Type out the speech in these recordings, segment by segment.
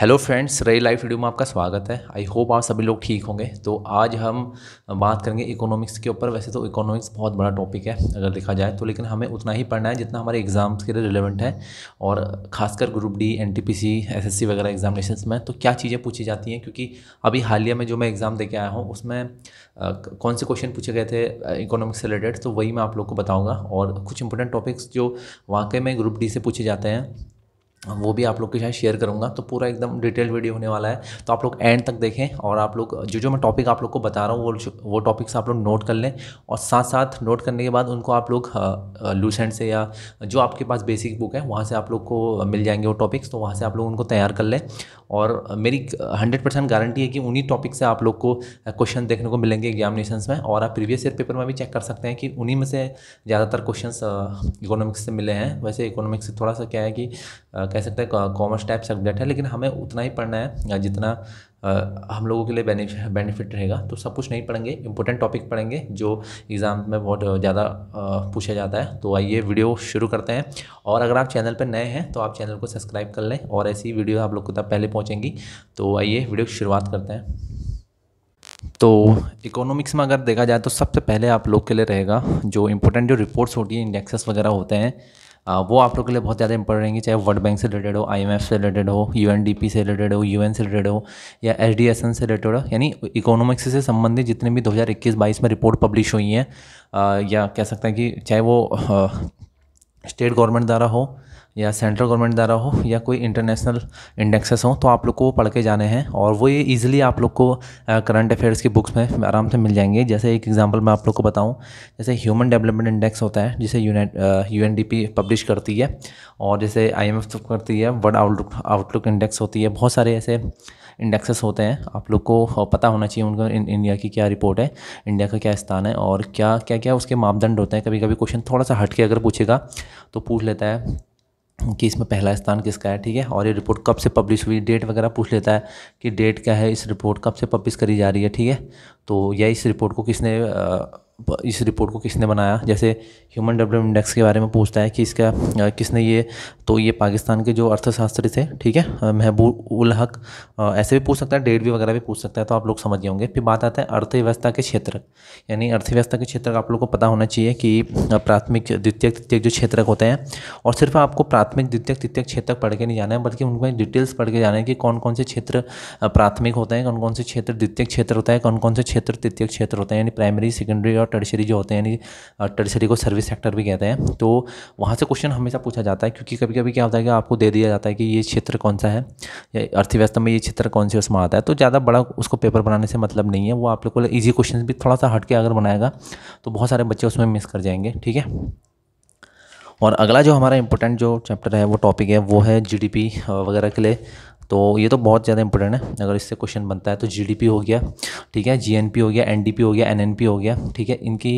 hello friends रे life video में आपका स्वागत है आई होप आप सभी लोग ठीक होंगे तो आज हम बात करेंगे इकोनॉमिक्स के ऊपर वैसे तो इकोनॉमिक्स बहुत बड़ा टॉपिक है अगर देखा जाए तो लेकिन हमें उतना ही पढ़ना है जितना हमारे एग्ज़ाम्स के लिए रिलेवेंट है और खासकर group D N T P C S S C वगैरह एग्जामिनेशन में तो क्या चीज़ें पूछी जाती हैं क्योंकि अभी हालिया में जो मैं एग्ज़ाम दे आया हूँ उसमें कौन से क्वेश्चन पूछे गए थे इकोनॉमिक्स से रिलेटेड तो वही मैं आप लोग को बताऊँगा और कुछ इंपॉर्टेंट टॉपिक्स जो वाकई में ग्रुप डी से पूछे जाते हैं वो भी आप लोग के साथ शेयर करूँगा तो पूरा एकदम डिटेल वीडियो होने वाला है तो आप लोग एंड तक देखें और आप लोग जो जो मैं टॉपिक आप लोग को बता रहा हूँ वो वो टॉपिक्स आप लोग नोट कर लें और साथ साथ नोट करने के बाद उनको आप लोग लूसेंट से या जो आपके पास बेसिक बुक है वहाँ से आप लोग को मिल जाएंगे वो टॉपिक्स तो वहाँ से आप लोग उनको तैयार कर लें और मेरी हंड्रेड परसेंट गारंटी है कि उन्हीं टॉपिक से आप लोग को क्वेश्चन देखने को मिलेंगे एग्जामिनेशन में और आप प्रीवियस ईयर पेपर में भी चेक कर सकते हैं कि उन्हीं में से ज़्यादातर क्वेश्चन इकोनॉमिक्स से मिले हैं वैसे इकोनॉमिक्स से थोड़ा सा क्या है कि कह सकते हैं कॉमर्स टाइप सब्जेक्ट है लेकिन हमें उतना ही पढ़ना है जितना आ, हम लोगों के लिए बेनिफिट रहेगा तो सब कुछ नहीं पढ़ेंगे इंपॉर्टेंट टॉपिक पढ़ेंगे जो एग्ज़ाम में बहुत ज़्यादा पूछा जाता है तो आइए वीडियो शुरू करते हैं और अगर आप चैनल पर नए हैं तो आप चैनल को सब्सक्राइब कर लें और ऐसी वीडियो आप लोग को तब पहले पहुँचेंगी तो आइए वीडियो की शुरुआत करते हैं तो इकोनॉमिक्स में अगर देखा जाए तो सबसे पहले आप लोग के लिए रहेगा जो इम्पोर्टेंट जो रिपोर्ट्स होती हैं इंडेक्सेस वगैरह होते हैं वो आप लोग के लिए बहुत ज़्यादा इंपॉर्टेंट रहेंगे चाहे वर्ल्ड बैंक से रिलेटेड हो आई से रिलेटेड हो यू से रिलेटेड हो यू से रिलेटेड हो या एस से रिलेटेड हो यानी इकोनॉमिक्स से संबंधित जितने भी दो हज़ार में रिपोर्ट पब्लिश हुई हैं या कह सकते हैं कि चाहे वो स्टेट गवर्नमेंट द्वारा हो या सेंट्रल गवर्नमेंट द्वारा हो या कोई इंटरनेशनल इंडेक्सेस हो तो आप लोग को वो पढ़ के जाने हैं और वो ये ईजिली आप लोग को करंट अफेयर्स की बुक्स में आराम से मिल जाएंगे जैसे एक एग्जांपल मैं आप लोग को बताऊं जैसे ह्यूमन डेवलपमेंट इंडेक्स होता है जिसे यू एन पब्लिश करती है और जैसे आई तो करती है वर्ल्ड आउटलुक आउटलुक इंडेक्स होती है बहुत सारे ऐसे इंडेक्सेस होते हैं आप लोग को पता होना चाहिए उनका इन, इंडिया की क्या रिपोर्ट है इंडिया का क्या स्थान है और क्या क्या क्या उसके मापदंड होते हैं कभी कभी क्वेश्चन थोड़ा सा हट के अगर पूछेगा तो पूछ लेता है कि इसमें पहला स्थान किसका है ठीक है और ये रिपोर्ट कब से पब्लिश हुई डेट वगैरह पूछ लेता है कि डेट क्या है इस रिपोर्ट कब से पब्लिश करी जा रही है ठीक है तो या इस रिपोर्ट को किसने आ, इस रिपोर्ट को किसने बनाया जैसे ह्यूमन डेवलपमेंट इंडेक्स के बारे में पूछता है कि इसका किसने ये तो ये पाकिस्तान के जो अर्थशास्त्री थे ठीक है महबूब उल हक ऐसे भी पूछ सकता है डेट भी वगैरह भी पूछ सकता है तो आप लोग समझ गए होंगे फिर बात आता है अर्थव्यवस्था के क्षेत्र यानी अर्थव्यवस्था के क्षेत्र आप लोग को पता होना चाहिए कि प्राथमिक द्वितीय तृतीय जो क्षेत्र होते हैं और सिर्फ आपको प्राथमिक द्वितीय तृतीय क्षेत्र पढ़ के नहीं जाना है बल्कि उनमें डिटेल्स पढ़ के जाना है कि कौन कौन से क्षेत्र प्राथमिक होते हैं कौन कौन से क्षेत्र द्वितीय क्षेत्र होता है कौन कौन से क्षेत्र तृतीय क्षेत्र होते हैं यानी प्राइमरी सेकेंडरी और टर्शरी जो होते हैं यानी टर्शरी को सर्विस सेक्टर भी कहते हैं तो वहाँ से क्वेश्चन हमेशा पूछा जाता है क्योंकि कभी कभी क्या होता है कि आपको दे दिया जाता है कि ये क्षेत्र कौन सा है या अर्थव्यवस्था में ये क्षेत्र कौन से उसमें आता है तो ज़्यादा बड़ा उसको पेपर बनाने से मतलब नहीं है वो आप लोग को ईजी क्वेश्चन भी थोड़ा सा हट के अगर बनाएगा तो बहुत सारे बच्चे उसमें मिस कर जाएंगे ठीक है और अगला जो हमारा इंपॉर्टेंट जो चैप्टर है वो टॉपिक है वो है जीडीपी वगैरह के लिए तो ये तो बहुत ज़्यादा इंपॉर्टेंट है अगर इससे क्वेश्चन बनता है तो जी हो गया ठीक है जी हो गया एन हो गया एन हो गया ठीक है इनकी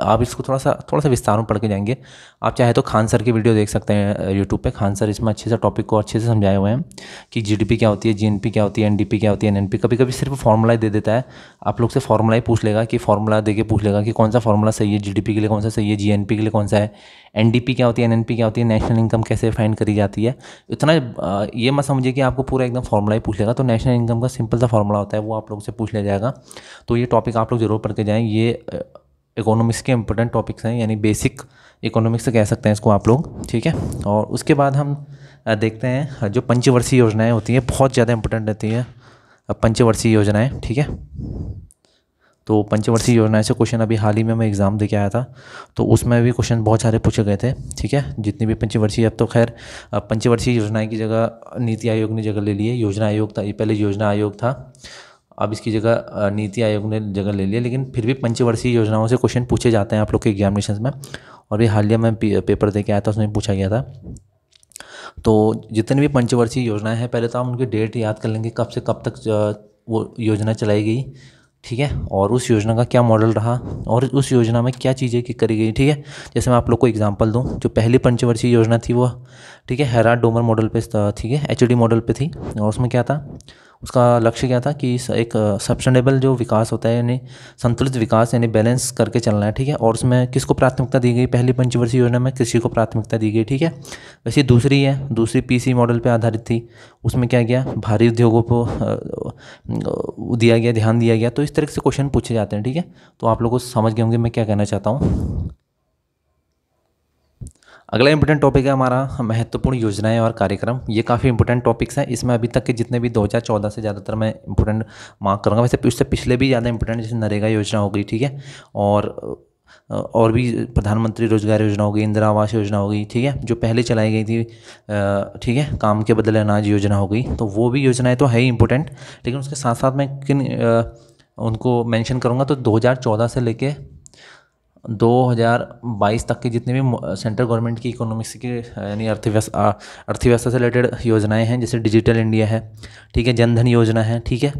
आप इसको थोड़ा सा थोड़ा सा विस्तार में पढ़ के जाएंगे आप चाहे तो खान सर की वीडियो देख सकते हैं यूट्यूब पे खान सर इसमें अच्छे से टॉपिक को अच्छे से समझाए हुए हैं कि जीडीपी क्या होती है जीएनपी क्या होती है एनडीपी क्या होती है एनएनपी कभी कभी सिर्फ ही दे देता है आप लोग से फॉर्मूला ही पूछ लेगा कि फॉर्मूला दे के पूछ लेगा कि कौन सा फॉर्मूला सही है जी के लिए कौन सा सही है जी के लिए कौन सा है एन क्या होती है एन क्या होती है नेशनल इनकम कैसे फाइंड करी जाती है इतना ये मत समझिए कि आपको पूरा एकदम फॉर्मूला ही पूछ लेगा तो नेशनल इनकम का सिंपल सा फॉर्मूला होता है वो आप लोग से पूछ लिया जाएगा तो ये टॉपिक आप लोग ज़रूर पढ़ के जाएँ ये इकोनॉमिक्स के इंपॉर्टेंट टॉपिक्स हैं यानी बेसिक इकोनॉमिक्स से कह सकते हैं इसको आप लोग ठीक है और उसके बाद हम देखते हैं जो पंचवर्षीय योजनाएं होती हैं बहुत ज़्यादा इंपॉर्टेंट रहती हैं पंचवर्षीय योजनाएं ठीक है तो पंचवर्षीय योजना से क्वेश्चन अभी हाल ही में मैं एग्ज़ाम दे के आया था तो उसमें भी क्वेश्चन बहुत सारे पूछे गए थे ठीक है जितनी भी पंचवर्षीय अब तो खैर पंचवर्षीय योजनाएं की जगह नीति आयोग ने जगह ले ली है योजना आयोग था ये पहले योजना आयोग था अब इसकी जगह नीति आयोग ने जगह ले लिया लेकिन फिर भी पंचवर्षीय योजनाओं से क्वेश्चन पूछे जाते हैं आप लोग के एग्जामिनेशन में और भी हालिया में पेपर दे के आया था उसमें पूछा गया था तो जितनी भी पंचवर्षीय योजनाएं हैं पहले तो आप उनकी डेट याद कर लेंगे कब से कब तक वो योजना चलाई गई ठीक है और उस योजना का क्या मॉडल रहा और उस योजना में क्या चीज़ें की करी गई ठीक है जैसे मैं आप लोग को एग्जांपल दूं जो पहली पंचवर्षीय योजना थी वो ठीक है हैराट डोमर मॉडल पे थी ठीक है एच मॉडल पे थी और उसमें क्या था उसका लक्ष्य क्या था कि एक सस्टेनेबल जो विकास होता है यानी संतुलित विकास यानी बैलेंस करके चलना है ठीक है और उसमें किसको प्राथमिकता दी गई पहली पंचवर्षीय योजना में कृषि को प्राथमिकता दी गई ठीक है वैसे दूसरी है दूसरी पीसी मॉडल पर आधारित थी उसमें क्या गया भारी उद्योगों को दिया गया ध्यान दिया गया तो इस तरह से क्वेश्चन पूछे जाते हैं ठीक है तो आप लोग को समझ गए होंगे मैं क्या कहना चाहता हूँ अगला इंपॉर्टेंट टॉपिक है हमारा महत्वपूर्ण योजनाएं और कार्यक्रम ये काफ़ी इंपॉर्टेंट टॉपिक्स हैं इसमें अभी तक के जितने भी 2014 से ज़्यादातर मैं इंपॉर्टेंट मार्क करूँगा वैसे उससे पिछले भी ज़्यादा इंपॉर्टेंट जैसे नरेगा योजना हो गई ठीक है और और भी प्रधानमंत्री रोजगार योजना होगी इंदिरा आवास योजना हो गई ठीक है जो पहले चलाई गई थी ठीक है काम के बदले अनाज योजना हो गई तो वो भी योजनाएं तो है ही इंपॉर्टेंट लेकिन उसके साथ साथ मैं किन उनको मेंशन करूँगा तो 2014 से लेके 2022 तक के जितने भी सेंट्रल गवर्नमेंट की इकोनॉमिक्स के यानी अर्थव्यवस्था अर्थव्यवस्था से रिलेटेड योजनाएं हैं जैसे डिजिटल इंडिया है ठीक है जनधन योजना है ठीक है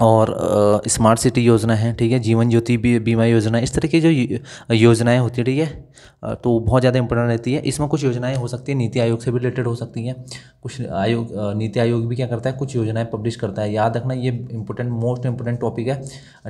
और स्मार्ट सिटी योजना है ठीक है जीवन ज्योति बीमा योजना इस तरह की जो योजनाएं होती है ठीक है तो बहुत ज़्यादा इंपॉर्टेंट रहती है इसमें कुछ योजनाएं हो सकती है नीति आयोग से भी रिलेटेड हो सकती हैं कुछ आयोग नीति आयोग भी क्या करता है कुछ योजनाएं पब्लिश करता है याद रखना ये इंपॉर्टेंट मोस्ट इंपॉर्टेंट टॉपिक है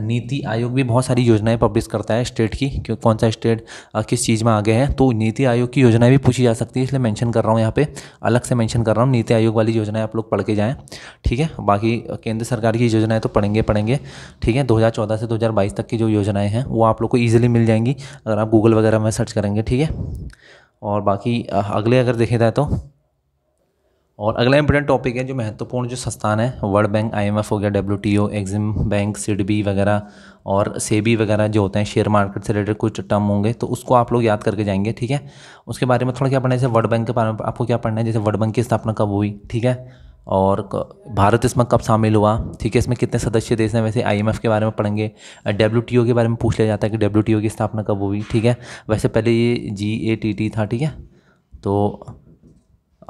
नीति आयोग भी बहुत सारी योजनाएँ पब्लिश करता है स्टेट की कौन सा स्टेट किस चीज़ में आगे है तो नीति आयोग की योजनाएँ भी पूछी जा सकती है इसलिए मैंशन कर रहा हूँ यहाँ पर अलग से मैंशन कर रहा हूँ नीति आयोग वाली योजनाएँ आप लोग पढ़ के जाएँ ठीक है बाकी केंद्र सरकार की योजनाएँ तो पढ़ेंगे पढ़ेंगे ठीक है 2014 से 2022 तक की जो योजनाएं हैं वो आप लोग को ईजिली मिल जाएंगी अगर आप गूगल वगैरह में सर्च करेंगे ठीक है और बाकी अगले अगर देखे जाए तो और अगला इंपॉर्टेंट टॉपिक है जो महत्वपूर्ण जो संस्थान है वर्ल्ड बैंक आईएमएफ हो गया डब्ल्यू एग्जिम बैंक सिडबी वगैरह और सेबी वगैरह जो होते हैं शेयर मार्केट से रिलेटेड कुछ टर्म होंगे तो उसको आप लोग याद करके जाएंगे ठीक है उसके बारे में थोड़ा क्या पढ़ना है जैसे वर्ल्ड बैंक के बारे में आपको क्या पढ़ना है जैसे वर्ल्ड बैंक की स्थापना कब हुई ठीक है और भारत इसमें कब शामिल हुआ ठीक है इसमें कितने सदस्य देश हैं वैसे आई के बारे में पढ़ेंगे डब्ल्यू के बारे में पूछ लिया जाता है कि डब्ल्यू की स्थापना कब हुई ठीक है वैसे पहले ये जी ए टी टी था ठीक है तो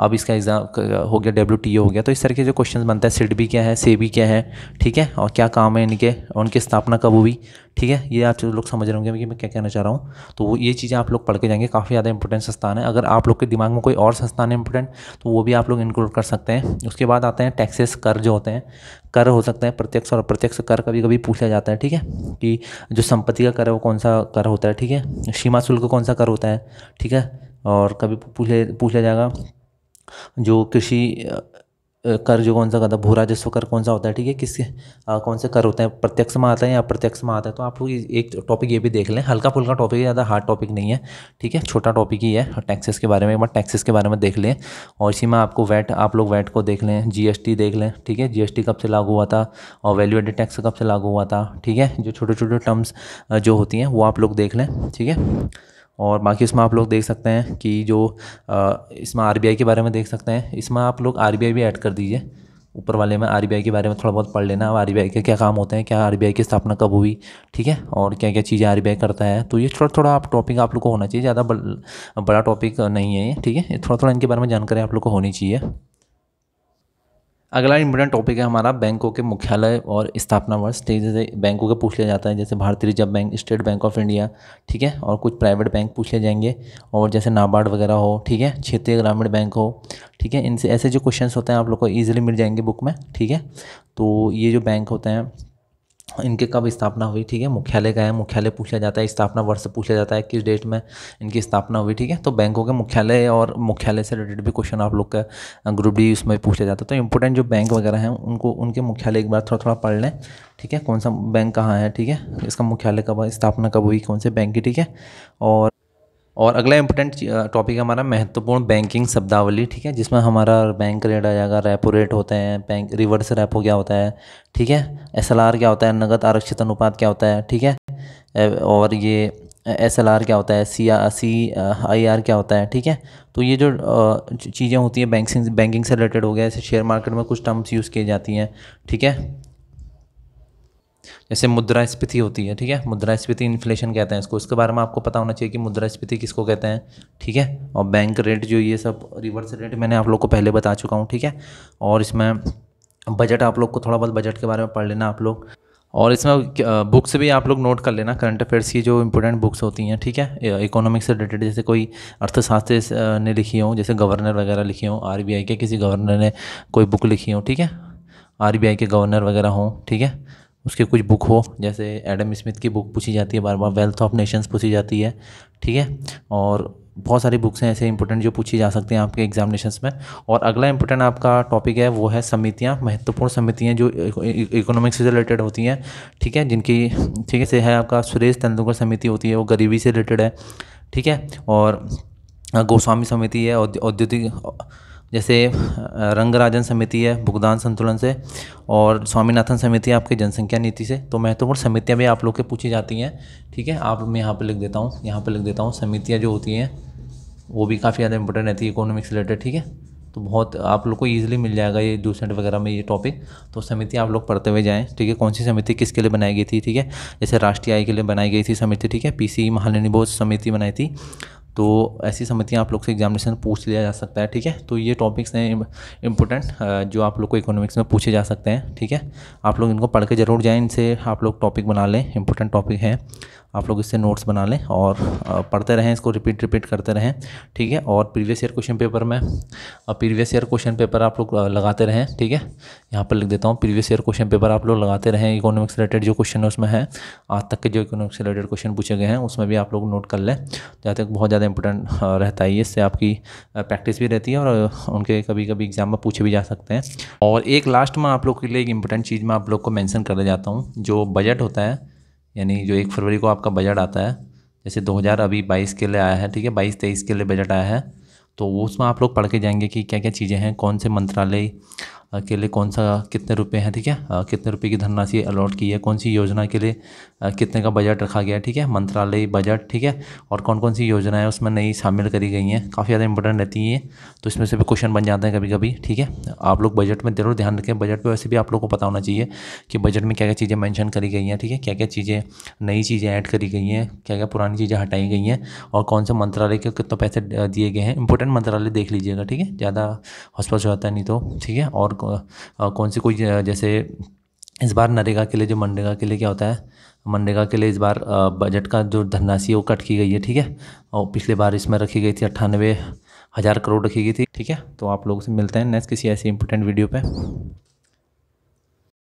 अब इसका एग्ज़ाम हो गया डब्ल्यू हो गया तो इस तरह के जो क्वेश्चन बनता है सिड भी क्या है से भी क्या है ठीक है और क्या काम है इनके और उनकी स्थापना कब हुई ठीक है ये आप लोग समझ रहे होंगे कि मैं क्या कहना चाह रहा हूँ तो वो ये चीज़ें आप लोग पढ़ के जाएंगे काफ़ी ज़्यादा इंपॉर्टेंट संस्थान है अगर आप लोग के दिमाग में कोई और संस्थान है इंपॉर्टेंट तो वो भी आप लोग इंक्लूड कर सकते हैं उसके बाद आते हैं टैक्सेस कर जो होते हैं कर हो सकते हैं प्रत्यक्ष और अप्रत्यक्ष कर कभी कभी पूछा जाता है ठीक है कि जो संपत्ति का कर है वो कौन सा कर होता है ठीक है सीमा शुल्क कौन सा कर होता है ठीक है और कभी पूछे पूछा जाएगा जो कृषि कर जो कौन सा करता है भू राजस्व कर कौन सा होता है ठीक है किसके कौन से कर होते हैं प्रत्यक्ष में आता है या अप्रत्यक्ष में आता है तो आप लोग एक टॉपिक ये भी देख लें हल्का फुल्का टॉपिक ज़्यादा हार्ड टॉपिक नहीं है ठीक है छोटा टॉपिक ही है टैक्सेस के बारे में एक बार टैक्सेस के बारे में देख लें और इसी में आपको वैट आप लोग वैट को देख लें जी देख लें ठीक है जी कब से लागू हुआ था और वैल्यू एडेड टैक्स कब से लागू हुआ था ठीक है जो छोटे छोटे टर्म्स जो होती हैं वो आप लोग देख लें ठीक है और बाकी इसमें आप लोग देख सकते हैं कि जो इसमें आर के बारे में देख सकते हैं इसमें आप लोग आर भी ऐड कर दीजिए ऊपर वाले में आर के बारे में थोड़ा बहुत पढ़ लेना आर बी के क्या काम होते हैं क्या आर की स्थापना कब हुई ठीक है और क्या क्या चीज़ें आर करता है तो ये थोड़ा थोड़ा आप टॉपिक आप लोग को होना चाहिए ज़्यादा बड़ा टॉपिक नहीं है ये ठीक है थोड़ा थोड़ा इनके बारे में जानकारी आप लोग को होनी चाहिए अगला इम्पोर्टेंट टॉपिक है हमारा बैंकों के मुख्यालय और स्थापना वर्ष ठीक जैसे बैंकों का पूछ लिया जाता है जैसे भारतीय reserve bank state bank of India ठीक है और कुछ प्राइवेट बैंक पूछ लिए जाएंगे और जैसे नाबार्ड वगैरह हो ठीक है क्षेत्रीय ग्रामीण बैंक हो ठीक है इनसे ऐसे जो क्वेश्चन होते हैं आप लोग को ईजिली मिल जाएंगे बुक में ठीक है तो ये जो बैंक होते हैं इनके कब स्थापना हुई ठीक है मुख्यालय का है मुख्यालय पूछा जाता है स्थापना वर्ष पूछा जाता है किस डेट में इनकी स्थापना हुई ठीक है तो बैंकों के मुख्यालय और मुख्यालय से रिलेटेड भी क्वेश्चन आप लोग का ग्रुप डी उसमें पूछा जाता है तो इंपॉर्टेंट जो बैंक वगैरह हैं उनको उनके मुख्यालय एक बार थोड़ा थोड़ा पढ़ लें ठीक है कौन सा बैंक कहाँ है ठीक है इसका मुख्यालय कब स्थापना कब हुई कौन से बैंक की ठीक है और और अगला इंपॉर्टेंट टॉपिक हमारा महत्वपूर्ण बैंकिंग शब्दावली ठीक है जिसमें हमारा बैंक रेट आ जाएगा रेपो रेट होते हैं बैंक रिवर्स रेपो क्या होता है ठीक है एस क्या होता है नगद आरक्षित अनुपात क्या होता है ठीक है और ये एस एल आर क्या होता है सी सी आई आर क्या होता है ठीक है तो ये जो चीज़ें होती हैं बैंकिंग बैंकिंग से रिलेटेड हो गया जैसे शेयर मार्केट में कुछ टर्म्स यूज़ किए जाती हैं ठीक है जैसे मुद्रास्फीति होती है ठीक है मुद्रास्फीति इन्फ्लेशन कहते हैं इसको इसके बारे में आपको पता होना चाहिए कि मुद्रास्फीति किसको कहते हैं ठीक है और बैंक रेट जो ये सब रिवर्स रेट मैंने आप लोग को पहले बता चुका हूँ ठीक है और इसमें बजट आप लोग को थोड़ा बहुत बजट के बारे में पढ़ लेना आप लोग और इसमें बुक्स भी आप लोग नोट कर लेना करंट अफेयर्स की जो इंपॉर्टेंट बुक्स होती हैं ठीक है इकोनॉमिक्स से रिलेटेड जैसे कोई अर्थशास्त्र ने लिखी हो जैसे गवर्नर वगैरह लिखी हो आर के किसी गवर्नर ने कोई बुक लिखी हो ठीक है आर के गवर्नर वगैरह हों ठीक है उसके कुछ बुक हो जैसे एडम स्मिथ की बुक पूछी जाती है बार बार वेल्थ ऑफ नेशंस पूछी जाती है ठीक है और बहुत सारी बुक्स हैं ऐसे इंपॉर्टेंट जो पूछी जा सकती हैं आपके एग्जामिनेशन में और अगला इंपॉर्टेंट आपका टॉपिक है वो है समितियाँ महत्वपूर्ण समितियाँ जो इकोनॉमिक्स से रिलेटेड होती हैं ठीक है जिनकी ठीक है से है आपका सुरेश तेंदुलकर समिति होती है वो गरीबी से रिलेटेड है ठीक है और गोस्वामी समिति है औद्योगिक जैसे रंगराजन समिति है भुगतान संतुलन से और स्वामीनाथन समिति है आपके जनसंख्या नीति से तो महत्वपूर्ण समितियाँ भी आप लोग के पूछी जाती हैं ठीक है आप मैं यहाँ पर लिख देता हूँ यहाँ पर लिख देता हूँ समितियाँ जो होती हैं वो भी काफ़ी ज़्यादा इंपॉर्टेंट रहती है इकोनॉमिक्स रिलेटेड ठीक है तो बहुत आप लोग को ईजिली मिल जाएगा ये डूसेंट वगैरह में ये टॉपिक तो समिति आप लोग पढ़ते हुए जाएँ ठीक है कौन सी समिति किसके लिए बनाई गई थी ठीक है जैसे राष्ट्रीय आय के लिए बनाई गई थी समिति ठीक है सी महानिर्णय बोध समिति बनाई थी तो ऐसी समितियाँ आप लोग से एग्जामिनेशन पूछ लिया जा सकता है ठीक है तो ये टॉपिक्स हैं इंपॉर्टेंट जो आप लोग को इकोनॉमिक्स में पूछे जा सकते हैं ठीक है आप लोग इनको पढ़ के जरूर जाएँ इनसे आप लोग टॉपिक बना लें इंपॉर्टेंट टॉपिक हैं आप लोग इससे नोट्स बना लें और पढ़ते रहें इसको रिपीट रिपीट करते रहें ठीक है और प्रीवियस ईयर क्वेश्चन पेपर में प्रीवियस ईयर क्वेश्चन पेपर आप लोग लगाते रहें ठीक है यहाँ पर लिख देता हूँ प्रीवियस ईयर क्वेश्चन पेपर आप लोग लगाते रहें इकोनॉमिक्स रिलेटेड जो क्वेश्चन है उसमें है आज तक के जो इकोनॉमिक्स रिलेटेड क्वेश्चन पूछे गए हैं उसमें भी आप लोग नोट कर लें जहाँ तक बहुत ज़्यादा इंपॉर्टेंट रहता है इससे आपकी प्रैक्टिस भी रहती है और उनके कभी कभी एग्जाम में पूछे भी जा सकते हैं और एक लास्ट में आप लोग के लिए एक इंपॉर्टेंट चीज़ मैं आप लोग को मैंसन कर जाता हूँ जो बजट होता है यानी जो एक फरवरी को आपका बजट आता है जैसे 2000 अभी 22 के लिए आया है ठीक है बाईस तेईस के लिए बजट आया है तो उसमें आप लोग पढ़ के जाएंगे कि क्या क्या चीज़ें हैं कौन से मंत्रालय के लिए कौन सा कितने रुपए हैं ठीक है आ, कितने रुपए की धनराशि अलॉट की है कौन सी योजना के लिए आ, कितने का बजट रखा गया है ठीक है मंत्रालय बजट ठीक है और कौन कौन सी योजनाएं उसमें नई शामिल करी गई हैं काफ़ी ज़्यादा इंपॉर्टेंट रहती हैं तो इसमें से भी क्वेश्चन बन जाते हैं कभी कभी ठीक है आप लोग बजट में ज़रूर ध्यान रखें बजट पर वैसे भी आप लोग को पता होना चाहिए कि बजट में क्या क्या चीज़ें मैंशन करी गई हैं ठीक है क्या क्या चीज़ें नई चीज़ें ऐड करी गई हैं क्या क्या पुरानी चीज़ें हटाई गई हैं और कौन से मंत्रालय के कितने पैसे दिए गए हैं इंपॉर्टेंट मंत्रालय देख लीजिएगा ठीक है ज़्यादा हॉस्पिटल होता जाता नहीं तो ठीक है और कौन सी कोई जैसे इस बार नरेगा के लिए जो मनरेगा के लिए क्या होता है मनरेगा के लिए इस बार बजट का जो धनराशि है वो कट की गई है ठीक है और पिछले बार इसमें रखी गई थी अट्ठानवे हज़ार करोड़ रखी गई थी ठीक है तो आप लोगों से मिलते हैं नेक्स्ट किसी ऐसी इंपॉर्टेंट वीडियो पे